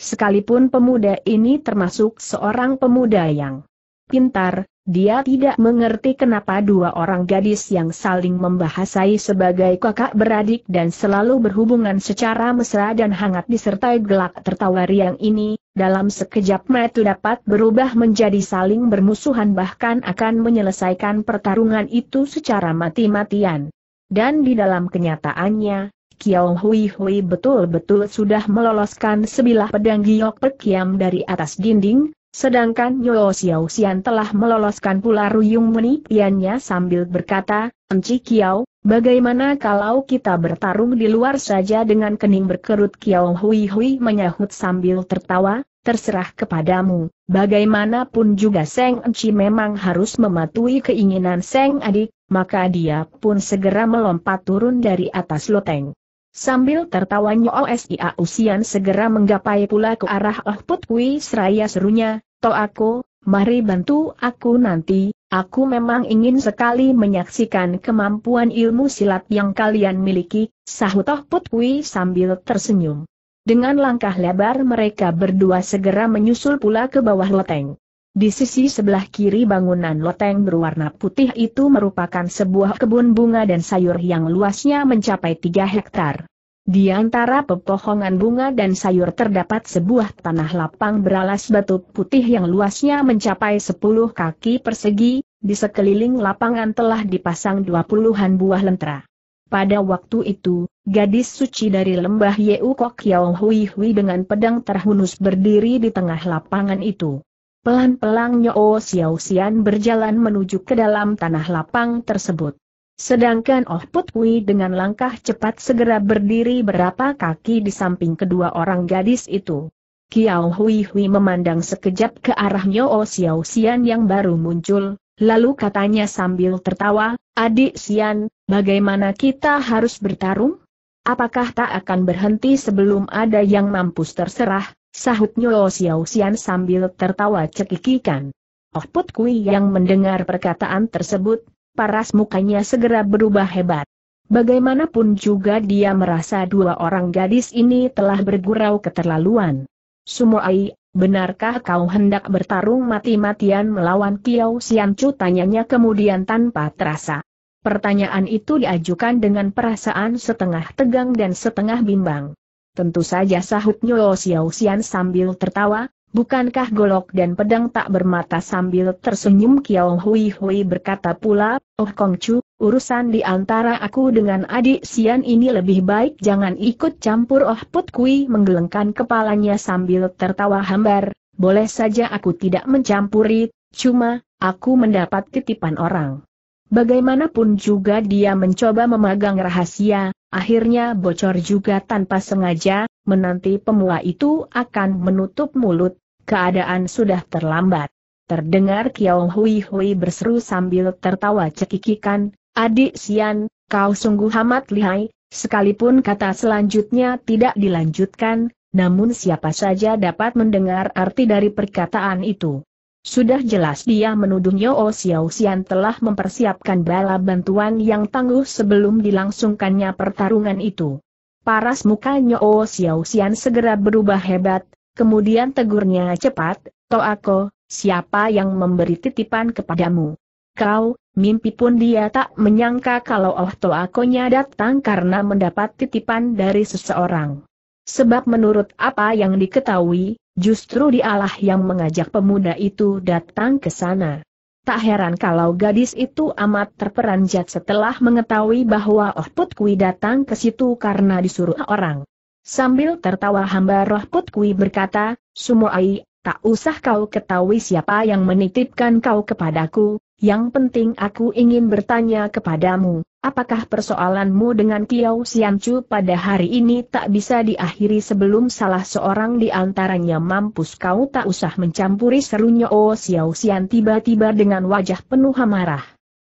sekalipun pemuda ini termasuk seorang pemuda yang pintar, dia tidak mengerti kenapa dua orang gadis yang saling membahasai sebagai kakak beradik dan selalu berhubungan secara mesra dan hangat disertai gelak tertawa riang ini, dalam sekejap mata dapat berubah menjadi saling bermusuhan bahkan akan menyelesaikan pertarungan itu secara mati-matian. Dan di dalam kenyataannya, Kiao Hui Hui betul-betul sudah meloloskan sebilah pedang Giok Pekiam dari atas dinding, Sedangkan Yo Xiao Xian telah meloloskan pula Ruyung Muni piannya sambil berkata, Enci Kiao, bagaimana kalau kita bertarung di luar saja dengan kening berkerut Kiao Hui Hui menyahut sambil tertawa, terserah kepadamu, bagaimanapun juga Seng Enci memang harus mematuhi keinginan Seng adik, maka dia pun segera melompat turun dari atas loteng. Sambil tertawa tertawanya S.I.A. Usian segera menggapai pula ke arah Oh Put Kui seraya serunya, "Toh aku, mari bantu aku nanti, aku memang ingin sekali menyaksikan kemampuan ilmu silat yang kalian miliki, sahut Oh Put Kui sambil tersenyum. Dengan langkah lebar mereka berdua segera menyusul pula ke bawah loteng. Di sisi sebelah kiri bangunan loteng berwarna putih itu merupakan sebuah kebun bunga dan sayur yang luasnya mencapai 3 hektar. Di antara pepohongan bunga dan sayur terdapat sebuah tanah lapang beralas batu putih yang luasnya mencapai 10 kaki persegi, di sekeliling lapangan telah dipasang 20-an buah lentera. Pada waktu itu, gadis suci dari lembah Yeukok Kok Hui Hui dengan pedang terhunus berdiri di tengah lapangan itu. Pelan-pelan Nyo Xian berjalan menuju ke dalam tanah lapang tersebut. Sedangkan Oh Put dengan langkah cepat segera berdiri berapa kaki di samping kedua orang gadis itu. Kiao Hui Hui memandang sekejap ke arah Nyo Sian yang baru muncul, lalu katanya sambil tertawa, Adik Sian, bagaimana kita harus bertarung? Apakah tak akan berhenti sebelum ada yang mampus terserah? Sahut Nyo Xiao Xian sambil tertawa cekikikan. Oh Put Kui yang mendengar perkataan tersebut, paras mukanya segera berubah hebat. Bagaimanapun juga dia merasa dua orang gadis ini telah bergurau keterlaluan. Sumoai, benarkah kau hendak bertarung mati-matian melawan Kiao Xian Chu tanyanya kemudian tanpa terasa. Pertanyaan itu diajukan dengan perasaan setengah tegang dan setengah bimbang. Tentu saja sahut Nyo Xiao Xian sambil tertawa, bukankah golok dan pedang tak bermata sambil tersenyum Kiao Hui Hui berkata pula, Oh Kong Chu, urusan di antara aku dengan adik Xian ini lebih baik jangan ikut campur Oh Put Kui menggelengkan kepalanya sambil tertawa hambar, boleh saja aku tidak mencampuri, cuma, aku mendapat titipan orang. Bagaimanapun juga dia mencoba memagang rahasia, akhirnya bocor juga tanpa sengaja, menanti pemula itu akan menutup mulut, keadaan sudah terlambat. Terdengar Kiao Hui Hui berseru sambil tertawa cekikikan, adik Sian, kau sungguh amat lihai, sekalipun kata selanjutnya tidak dilanjutkan, namun siapa saja dapat mendengar arti dari perkataan itu. Sudah jelas dia menuduh Yao Xian telah mempersiapkan bala bantuan yang tangguh sebelum dilangsungkannya pertarungan itu. Paras muka Yao Xian segera berubah hebat, kemudian tegurnya cepat, Toako, siapa yang memberi titipan kepadamu? Kau, mimpi pun dia tak menyangka kalau Oh Toakonya datang karena mendapat titipan dari seseorang. Sebab menurut apa yang diketahui, Justru dialah yang mengajak pemuda itu datang ke sana. Tak heran kalau gadis itu amat terperanjat setelah mengetahui bahwa Oh Put Kui datang ke situ karena disuruh orang. Sambil tertawa hamba Roh Put Kui berkata, "Sumoai, tak usah kau ketahui siapa yang menitipkan kau kepadaku, yang penting aku ingin bertanya kepadamu, apakah persoalanmu dengan Kiao Xianchu pada hari ini tak bisa diakhiri sebelum salah seorang di antaranya mampus kau tak usah mencampuri serunya Oh Xiao Xian tiba-tiba dengan wajah penuh amarah.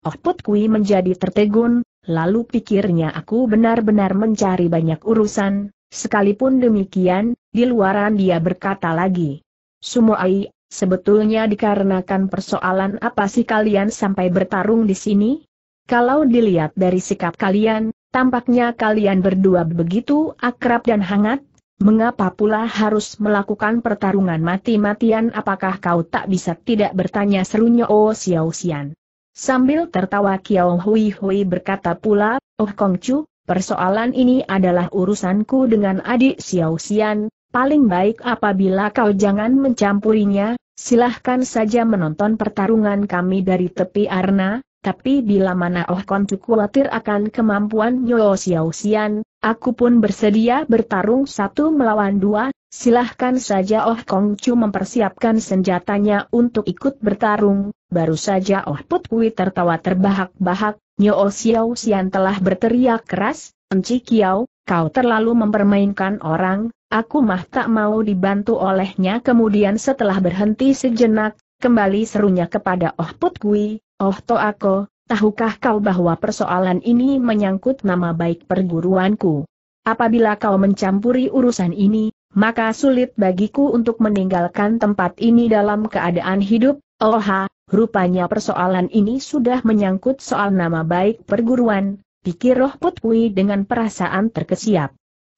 Oh Put Kui menjadi tertegun, lalu pikirnya aku benar-benar mencari banyak urusan, sekalipun demikian, di luaran dia berkata lagi. Sumo Ai. Sebetulnya dikarenakan persoalan apa sih kalian sampai bertarung di sini? Kalau dilihat dari sikap kalian, tampaknya kalian berdua begitu akrab dan hangat, mengapa pula harus melakukan pertarungan mati-matian apakah kau tak bisa tidak bertanya serunya Oh Xiao Xian. Sambil tertawa Kiao Hui Hui berkata pula, Oh Kong Chu, Persoalan ini adalah urusanku dengan adik Xiao Xian, Paling baik apabila kau jangan mencampurinya, silahkan saja menonton pertarungan kami dari tepi arna, tapi bila mana Oh Koncu khawatir akan kemampuan Nyo Xiao Xian, aku pun bersedia bertarung satu melawan dua, silahkan saja Oh Kong Kongcu mempersiapkan senjatanya untuk ikut bertarung, baru saja Oh Put Kui tertawa terbahak-bahak, Nyo Xiao Xian telah berteriak keras, Enci Kiao, kau terlalu mempermainkan orang, Aku mah tak mau dibantu olehnya kemudian setelah berhenti sejenak, kembali serunya kepada Oh Put Kui, Oh To Ako, tahukah kau bahwa persoalan ini menyangkut nama baik perguruanku? Apabila kau mencampuri urusan ini, maka sulit bagiku untuk meninggalkan tempat ini dalam keadaan hidup, Oh rupanya persoalan ini sudah menyangkut soal nama baik perguruan, pikir Oh Put dengan perasaan terkesiap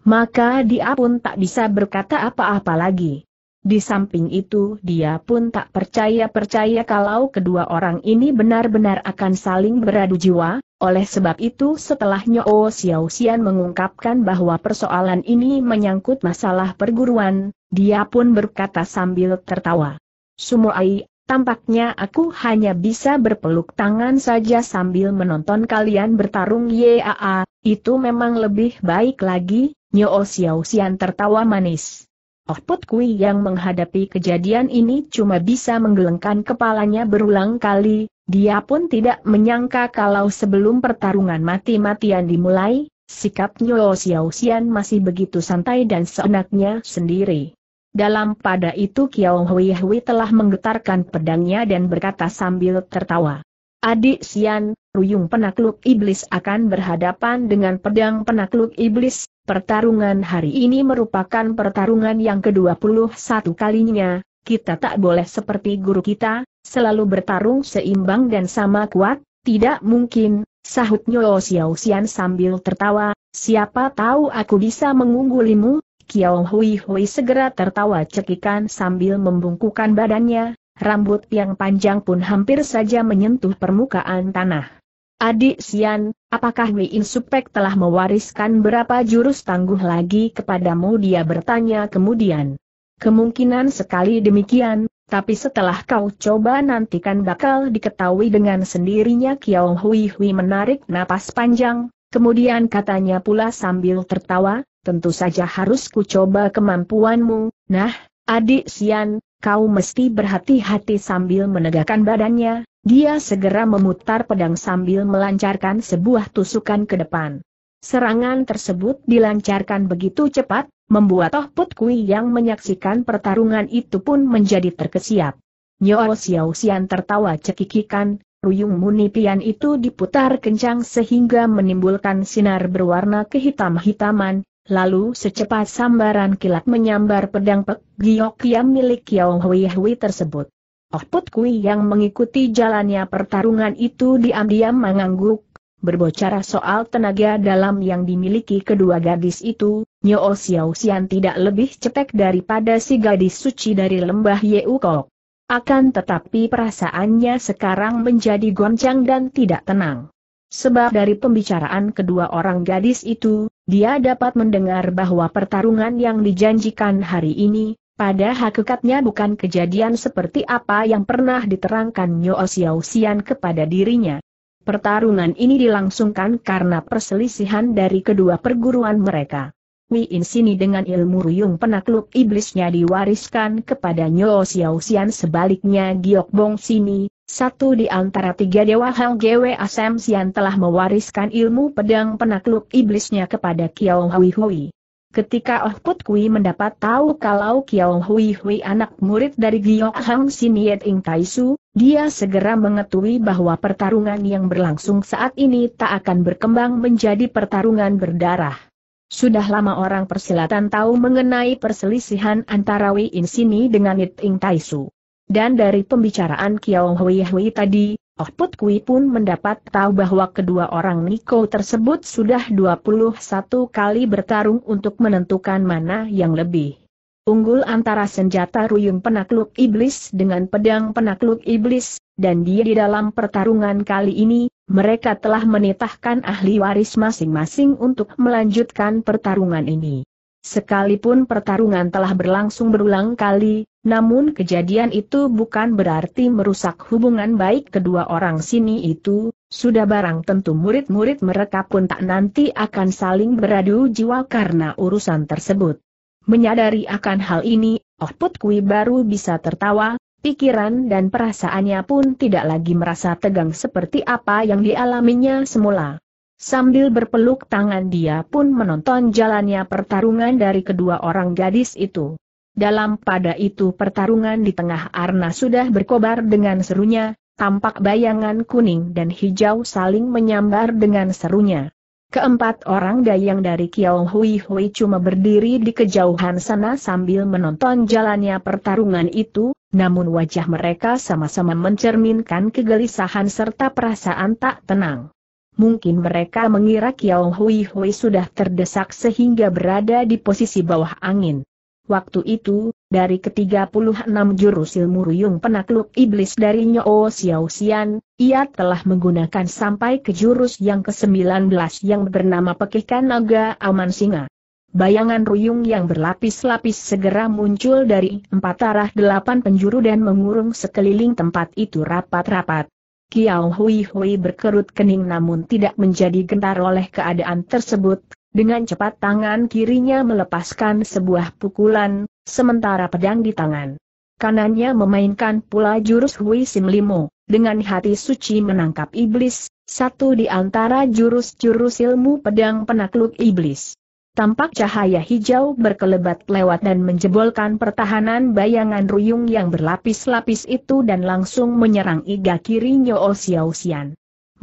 maka dia pun tak bisa berkata apa-apa lagi. Di samping itu dia pun tak percaya-percaya kalau kedua orang ini benar-benar akan saling beradu jiwa, oleh sebab itu setelah Nyo oh Xiao Xian mengungkapkan bahwa persoalan ini menyangkut masalah perguruan, dia pun berkata sambil tertawa. Sumuai, tampaknya aku hanya bisa berpeluk tangan saja sambil menonton kalian bertarung yaa, itu memang lebih baik lagi, Nyo oh Xiao Xian tertawa manis. Oh Put Kui yang menghadapi kejadian ini cuma bisa menggelengkan kepalanya berulang kali, dia pun tidak menyangka kalau sebelum pertarungan mati-matian dimulai, sikap Nyo oh Xiao Xian masih begitu santai dan seenaknya sendiri. Dalam pada itu Kiao Hui Hui telah menggetarkan pedangnya dan berkata sambil tertawa. Adik Xian, Ruyung penakluk iblis akan berhadapan dengan pedang penakluk iblis. Pertarungan hari ini merupakan pertarungan yang ke-21 kalinya. Kita tak boleh seperti guru kita, selalu bertarung seimbang dan sama kuat, tidak mungkin, sahut Nyo Xiao Xian sambil tertawa, siapa tahu aku bisa mengunggulimu, Kiao Hui Hui segera tertawa cekikan sambil membungkukan badannya, rambut yang panjang pun hampir saja menyentuh permukaan tanah. Adik Sian, apakah Wei Insupek telah mewariskan berapa jurus tangguh lagi kepadamu? Dia bertanya kemudian. Kemungkinan sekali demikian, tapi setelah kau coba nantikan bakal diketahui dengan sendirinya Kiao Hui Hui menarik napas panjang, kemudian katanya pula sambil tertawa, tentu saja harus ku coba kemampuanmu, nah, adik Sian, kau mesti berhati-hati sambil menegakkan badannya, dia segera memutar pedang sambil melancarkan sebuah tusukan ke depan. Serangan tersebut dilancarkan begitu cepat, membuat Toh Put Kui yang menyaksikan pertarungan itu pun menjadi terkesiap. Nyo Xiao Xian tertawa cekikikan, Ruyung Munipian itu diputar kencang sehingga menimbulkan sinar berwarna kehitam-hitaman, Lalu secepat sambaran kilat menyambar pedang Pek Giok yang milik Kiao Hui Hui tersebut. Oh Put Kui yang mengikuti jalannya pertarungan itu diam-diam mengangguk, berbocara soal tenaga dalam yang dimiliki kedua gadis itu, Nyo oh Xiao Xian tidak lebih cetek daripada si gadis suci dari lembah Yeukok. Akan tetapi perasaannya sekarang menjadi goncang dan tidak tenang. Sebab dari pembicaraan kedua orang gadis itu, dia dapat mendengar bahwa pertarungan yang dijanjikan hari ini, pada hakikatnya bukan kejadian seperti apa yang pernah diterangkan Nyo Xiao Xian kepada dirinya. Pertarungan ini dilangsungkan karena perselisihan dari kedua perguruan mereka. Wei Sini dengan ilmu ruyung penakluk iblisnya diwariskan kepada Nyo Xiao Xian sebaliknya Giok Bong Sini, satu di antara tiga dewa Hang Gwe Asamsian telah mewariskan ilmu pedang penakluk iblisnya kepada Kiao Hui Hui. Ketika Oh Put Kui mendapat tahu kalau Kiao Hui Hui anak murid dari Giyok Hang Siniet Ing Su, dia segera mengetui bahwa pertarungan yang berlangsung saat ini tak akan berkembang menjadi pertarungan berdarah. Sudah lama orang persilatan tahu mengenai perselisihan antara Wei In dengan It Ing Taisu. Dan dari pembicaraan Kiao Hui Hui tadi, Oh Put Kui pun mendapat tahu bahwa kedua orang Niko tersebut sudah 21 kali bertarung untuk menentukan mana yang lebih unggul antara senjata ruyung penakluk iblis dengan pedang penakluk iblis, dan dia di dalam pertarungan kali ini, mereka telah menitahkan ahli waris masing-masing untuk melanjutkan pertarungan ini. Sekalipun pertarungan telah berlangsung berulang kali, namun kejadian itu bukan berarti merusak hubungan baik kedua orang sini itu, sudah barang tentu murid-murid mereka pun tak nanti akan saling beradu jiwa karena urusan tersebut. Menyadari akan hal ini, Oh Put Kui baru bisa tertawa, pikiran dan perasaannya pun tidak lagi merasa tegang seperti apa yang dialaminya semula. Sambil berpeluk tangan dia pun menonton jalannya pertarungan dari kedua orang gadis itu. Dalam pada itu pertarungan di tengah arna sudah berkobar dengan serunya, tampak bayangan kuning dan hijau saling menyambar dengan serunya. Keempat orang dayang dari Kiao Hui Hui cuma berdiri di kejauhan sana sambil menonton jalannya pertarungan itu, namun wajah mereka sama-sama mencerminkan kegelisahan serta perasaan tak tenang. Mungkin mereka mengira Kiao Hui Hui sudah terdesak sehingga berada di posisi bawah angin. Waktu itu, dari ke-36 jurus ilmu ruyung penakluk iblis dari Nyo Xiao Xian, ia telah menggunakan sampai ke jurus yang ke-19 yang bernama Pekikan Naga Aman Singa. Bayangan ruyung yang berlapis-lapis segera muncul dari empat arah delapan penjuru dan mengurung sekeliling tempat itu rapat-rapat. Kiao Hui Hui berkerut kening namun tidak menjadi gentar oleh keadaan tersebut, dengan cepat tangan kirinya melepaskan sebuah pukulan, sementara pedang di tangan kanannya memainkan pula jurus Hui Sim Limo, dengan hati suci menangkap iblis, satu di antara jurus-jurus ilmu pedang penakluk iblis. Tampak cahaya hijau berkelebat lewat dan menjebolkan pertahanan bayangan ruyung yang berlapis-lapis itu dan langsung menyerang iga kiri Nyo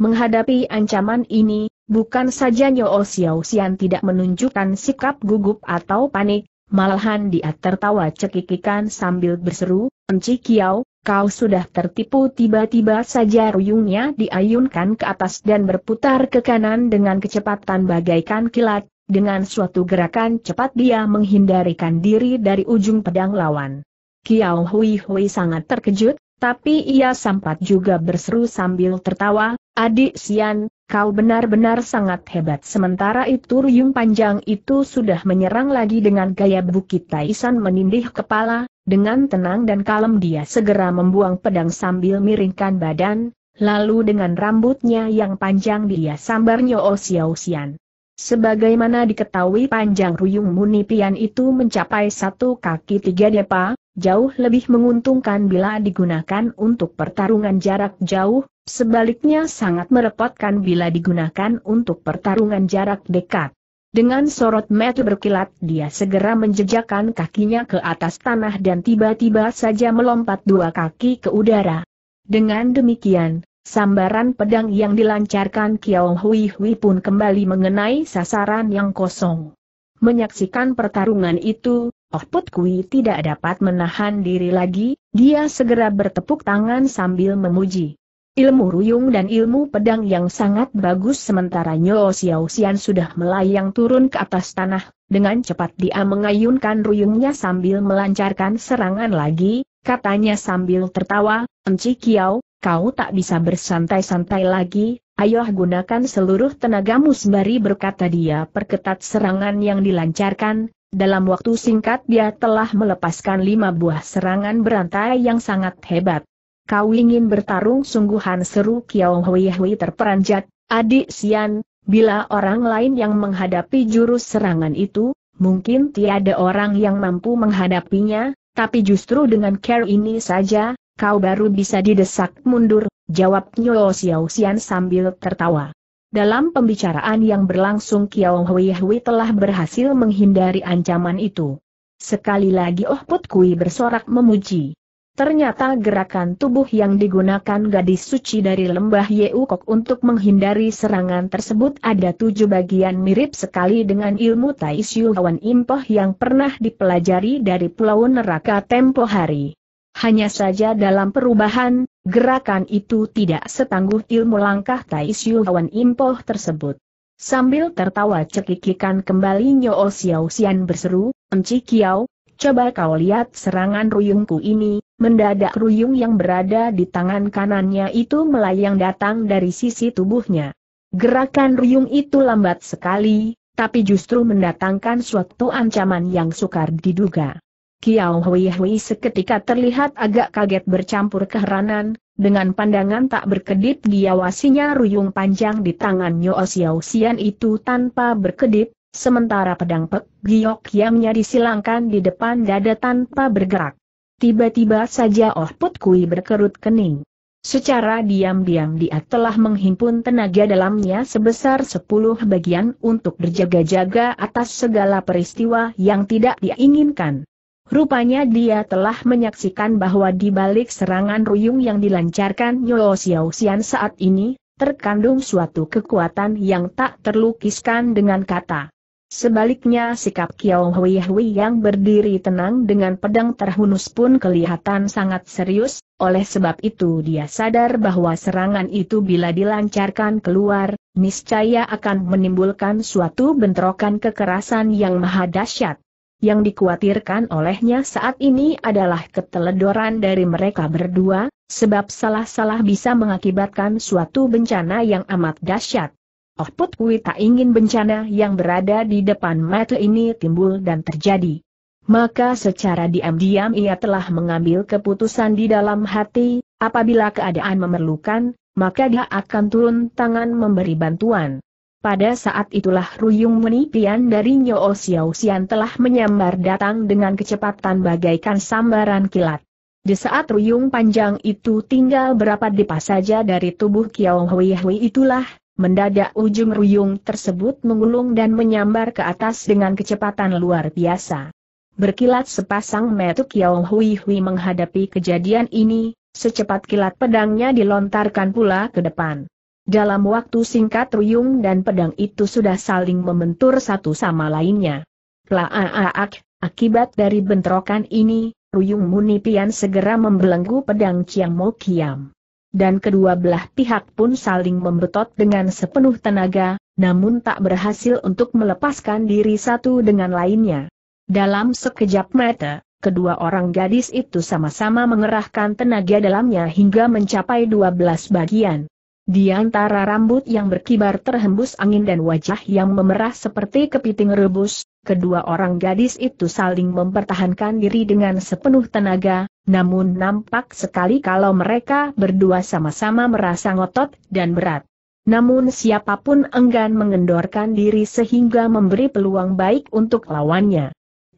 Menghadapi ancaman ini, bukan saja Nyo oh Xiao Xian tidak menunjukkan sikap gugup atau panik, malahan dia tertawa cekikikan sambil berseru, Enci Kiao, kau sudah tertipu tiba-tiba saja ruyungnya diayunkan ke atas dan berputar ke kanan dengan kecepatan bagaikan kilat, dengan suatu gerakan cepat dia menghindarikan diri dari ujung pedang lawan. Kiao Hui Hui sangat terkejut, tapi ia sempat juga berseru sambil tertawa, adik Sian, kau benar-benar sangat hebat. Sementara itu Ryung Panjang itu sudah menyerang lagi dengan gaya Bukit Taisan menindih kepala, dengan tenang dan kalem dia segera membuang pedang sambil miringkan badan, lalu dengan rambutnya yang panjang dia sambar Nyoo Xiao Xian. Sebagaimana diketahui panjang Ruyung Munipian itu mencapai satu kaki tiga depa, jauh lebih menguntungkan bila digunakan untuk pertarungan jarak jauh, sebaliknya sangat merepotkan bila digunakan untuk pertarungan jarak dekat. Dengan sorot mata berkilat dia segera menjejakkan kakinya ke atas tanah dan tiba-tiba saja melompat dua kaki ke udara. Dengan demikian, Sambaran pedang yang dilancarkan Kiao Hui Hui pun kembali mengenai sasaran yang kosong. Menyaksikan pertarungan itu, Oh Put Kui tidak dapat menahan diri lagi, dia segera bertepuk tangan sambil memuji. Ilmu ruyung dan ilmu pedang yang sangat bagus sementara Nyo Xiao Xian sudah melayang turun ke atas tanah, dengan cepat dia mengayunkan ruyungnya sambil melancarkan serangan lagi, katanya sambil tertawa, Enci Kiao, kau tak bisa bersantai-santai lagi, Ayoh gunakan seluruh tenagamu sembari berkata dia perketat serangan yang dilancarkan, dalam waktu singkat dia telah melepaskan lima buah serangan berantai yang sangat hebat. Kau ingin bertarung sungguhan seru Kiao Hui Hui terperanjat, adik Sian, bila orang lain yang menghadapi jurus serangan itu, mungkin tiada orang yang mampu menghadapinya, tapi justru dengan care ini saja, kau baru bisa didesak mundur, jawab Nyo Xiao Sian sambil tertawa. Dalam pembicaraan yang berlangsung Kiao Hui Hui telah berhasil menghindari ancaman itu. Sekali lagi Oh Put Kui bersorak memuji. Ternyata gerakan tubuh yang digunakan gadis suci dari lembah Yeukok untuk menghindari serangan tersebut ada tujuh bagian mirip sekali dengan ilmu Tai Hwan Impoh yang pernah dipelajari dari Pulau Neraka tempo hari. Hanya saja dalam perubahan, Gerakan itu tidak setangguh ilmu langkah Tai Hwan Impoh tersebut. Sambil tertawa cekikikan kembali Nyo Xiao Xian berseru, Enci Kiao, coba kau lihat serangan ruyungku ini, mendadak ruyung yang berada di tangan kanannya itu melayang datang dari sisi tubuhnya. Gerakan ruyung itu lambat sekali, tapi justru mendatangkan suatu ancaman yang sukar diduga. Kiao Hui Hui seketika terlihat agak kaget bercampur keheranan, dengan pandangan tak berkedip diawasinya ruyung panjang di tangan Nyo Xiao Xian itu tanpa berkedip, sementara pedang Pek Giok Yamnya disilangkan di depan dada tanpa bergerak. Tiba-tiba saja Oh Put Kui berkerut kening. Secara diam-diam dia telah menghimpun tenaga dalamnya sebesar sepuluh bagian untuk berjaga-jaga atas segala peristiwa yang tidak diinginkan. Rupanya dia telah menyaksikan bahwa di balik serangan ruyung yang dilancarkan Nyo Xiao Xian saat ini, terkandung suatu kekuatan yang tak terlukiskan dengan kata. Sebaliknya sikap Kiao Hui Hui yang berdiri tenang dengan pedang terhunus pun kelihatan sangat serius, oleh sebab itu dia sadar bahwa serangan itu bila dilancarkan keluar, niscaya akan menimbulkan suatu bentrokan kekerasan yang maha dahsyat yang dikhawatirkan olehnya saat ini adalah keteledoran dari mereka berdua, sebab salah-salah bisa mengakibatkan suatu bencana yang amat dahsyat. Oh Put tak ingin bencana yang berada di depan mata ini timbul dan terjadi. Maka secara diam-diam ia telah mengambil keputusan di dalam hati, apabila keadaan memerlukan, maka dia akan turun tangan memberi bantuan. Pada saat itulah Ruyung menipian dari Nyo Xiao Xian telah menyambar datang dengan kecepatan bagaikan sambaran kilat. Di saat Ruyung panjang itu tinggal berapa depas saja dari tubuh Kiao Hui Hui itulah, mendadak ujung Ruyung tersebut menggulung dan menyambar ke atas dengan kecepatan luar biasa. Berkilat sepasang metu Kiao Hui Hui menghadapi kejadian ini, secepat kilat pedangnya dilontarkan pula ke depan. Dalam waktu singkat ruyung dan pedang itu sudah saling membentur satu sama lainnya. Laaak, akibat dari bentrokan ini, Ruyung Munipian segera membelenggu pedang Chiang Mo Kiam. Dan kedua belah pihak pun saling membetot dengan sepenuh tenaga, namun tak berhasil untuk melepaskan diri satu dengan lainnya. Dalam sekejap mata, kedua orang gadis itu sama-sama mengerahkan tenaga dalamnya hingga mencapai dua belas bagian. Di antara rambut yang berkibar terhembus angin dan wajah yang memerah seperti kepiting rebus, kedua orang gadis itu saling mempertahankan diri dengan sepenuh tenaga, namun nampak sekali kalau mereka berdua sama-sama merasa ngotot dan berat. Namun siapapun enggan mengendorkan diri sehingga memberi peluang baik untuk lawannya.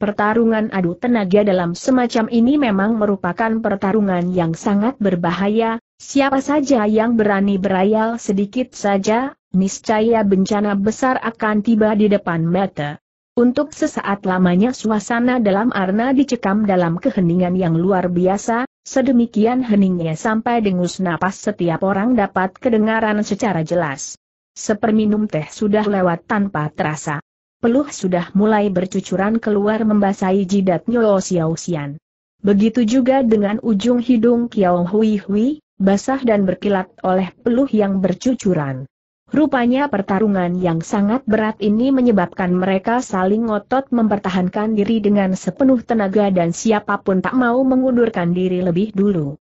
Pertarungan adu tenaga dalam semacam ini memang merupakan pertarungan yang sangat berbahaya, siapa saja yang berani berayal sedikit saja, niscaya bencana besar akan tiba di depan mata. Untuk sesaat lamanya suasana dalam arna dicekam dalam keheningan yang luar biasa, sedemikian heningnya sampai dengus napas setiap orang dapat kedengaran secara jelas. Seperminum teh sudah lewat tanpa terasa peluh sudah mulai bercucuran keluar membasahi jidat Nyo Xiao Xian. Begitu juga dengan ujung hidung Kiao Hui Hui, basah dan berkilat oleh peluh yang bercucuran. Rupanya pertarungan yang sangat berat ini menyebabkan mereka saling ngotot mempertahankan diri dengan sepenuh tenaga dan siapapun tak mau mengundurkan diri lebih dulu.